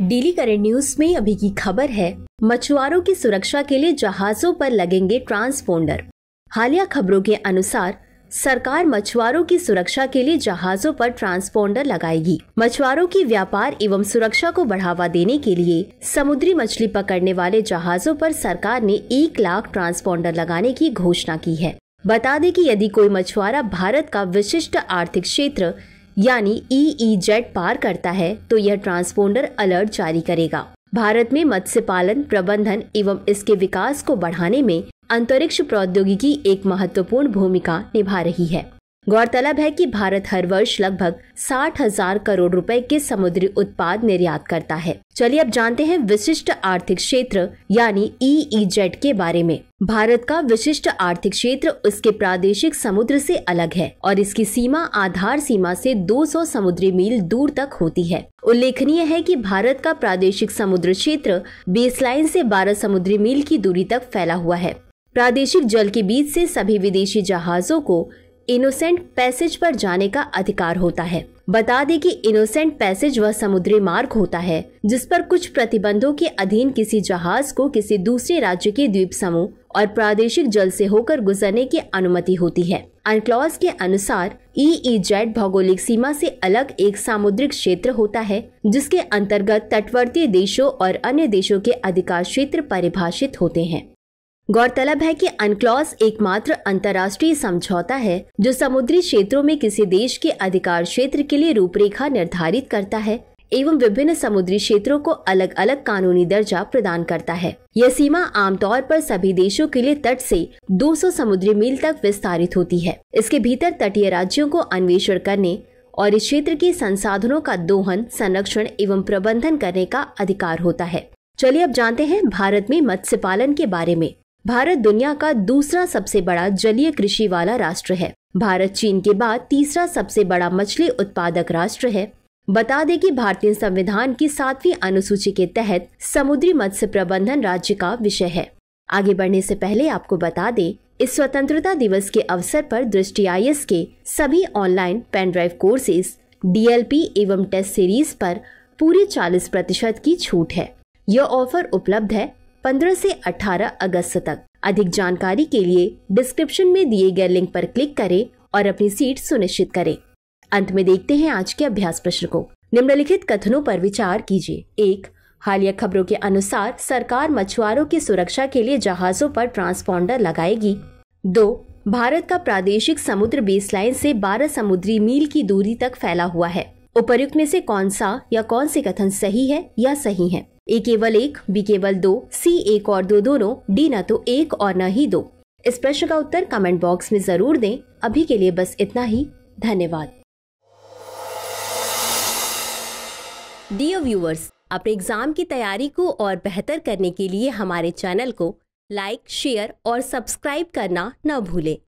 daily current news में अभी की खबर है मछुआरों की सुरक्षा के लिए जहाजों पर लगेंगे ट्रांसपोंडर हालिया खबरों के अनुसार सरकार मछुआरों की सुरक्षा के लिए जहाजों पर ट्रांसपोंडर लगाएगी मछुआरों की व्यापार एवं सुरक्षा को बढ़ावा देने के लिए समुद्री मछली पकड़ने वाले जहाजों पर सरकार ने एक लाख ट्रांसपोंडर लगाने की घोषणा की है बता दें कि यदि कोई मछुआरा भारत का विशिष्ट आर्थिक क्षेत्र यानी ई e e पार करता है तो यह ट्रांसपोंडर अलर्ट जारी करेगा भारत में मत्स्य पालन प्रबंधन एवं इसके विकास को बढ़ाने में अंतरिक्ष प्रौद्योगिकी एक महत्वपूर्ण भूमिका निभा रही है गौरतलब है कि भारत हर वर्ष लगभग साठ हजार करोड़ रुपए के समुद्री उत्पाद निर्यात करता है चलिए अब जानते हैं विशिष्ट आर्थिक क्षेत्र यानी ई e जेट e के बारे में भारत का विशिष्ट आर्थिक क्षेत्र उसके प्रादेशिक समुद्र से अलग है और इसकी सीमा आधार सीमा से 200 समुद्री मील दूर तक होती है उल्लेखनीय है कि भारत का प्रादेशिक समुद्र क्षेत्र बेसलाइन से 12 समुद्री मील की दूरी तक फैला हुआ है प्रादेशिक जल के बीच से सभी विदेशी जहाजों को इनोसेंट पैसेज पर जाने का अधिकार होता है बता दें कि इनोसेंट पैसेज वह समुद्री मार्ग होता है जिस पर कुछ प्रतिबंधों के अधीन किसी जहाज को किसी दूसरे राज्य के द्वीप समूह और प्रादेशिक जल से होकर गुजरने की अनुमति होती है अनक्लॉज के अनुसार ई e जेड e भौगोलिक सीमा से अलग एक सामुद्रिक क्षेत्र होता है जिसके अंतर्गत तटवर्ती देशों और अन्य देशों के अधिकार क्षेत्र परिभाषित होते हैं गौरतलब है कि अनक्लॉस एकमात्र अंतर्राष्ट्रीय समझौता है जो समुद्री क्षेत्रों में किसी देश के अधिकार क्षेत्र के लिए रूपरेखा निर्धारित करता है एवं विभिन्न समुद्री क्षेत्रों को अलग अलग कानूनी दर्जा प्रदान करता है यह सीमा आमतौर पर सभी देशों के लिए तट से 200 समुद्री मील तक विस्तारित होती है इसके भीतर तटीय राज्यों को अन्वेषण करने और इस क्षेत्र के संसाधनों का दोहन संरक्षण एवं प्रबंधन करने का अधिकार होता है चलिए अब जानते हैं भारत में मत्स्य पालन के बारे में भारत दुनिया का दूसरा सबसे बड़ा जलीय कृषि वाला राष्ट्र है भारत चीन के बाद तीसरा सबसे बड़ा मछली उत्पादक राष्ट्र है बता दें कि भारतीय संविधान की सातवीं अनुसूची के तहत समुद्री मत्स्य प्रबंधन राज्य का विषय है आगे बढ़ने से पहले आपको बता दें इस स्वतंत्रता दिवस के अवसर पर दृष्टि आई के सभी online pen drive courses DLP एवं टेस्ट सीरीज पर पूरी 40 प्रतिशत की छूट है यह ऑफर उपलब्ध है 15 से 18 अगस्त तक अधिक जानकारी के लिए डिस्क्रिप्शन में दिए गए लिंक पर क्लिक करें और अपनी सीट सुनिश्चित करें अंत में देखते हैं आज के अभ्यास प्रश्न को निम्नलिखित कथनों पर विचार कीजिए एक हालिया खबरों के अनुसार सरकार मछुआरों की सुरक्षा के लिए जहाजों पर ट्रांसपोंडर लगाएगी दो भारत का प्रादेशिक समुद्र बेसलाइन से 12 समुद्री मील की दूरी तक फैला हुआ है उपर्युक्त में से कौन सा या कौन से कथन सही है या सही है ए केवल एक बी केवल दो सी एक और दो दोनों डी न तो एक और न ही दो इस प्रश्न का उत्तर कमेंट बॉक्स में जरूर दें अभी के लिए बस इतना ही धन्यवाद डियर व्यूअर्स अपने एग्जाम की तैयारी को और बेहतर करने के लिए हमारे चैनल को लाइक शेयर और सब्सक्राइब करना न भूलें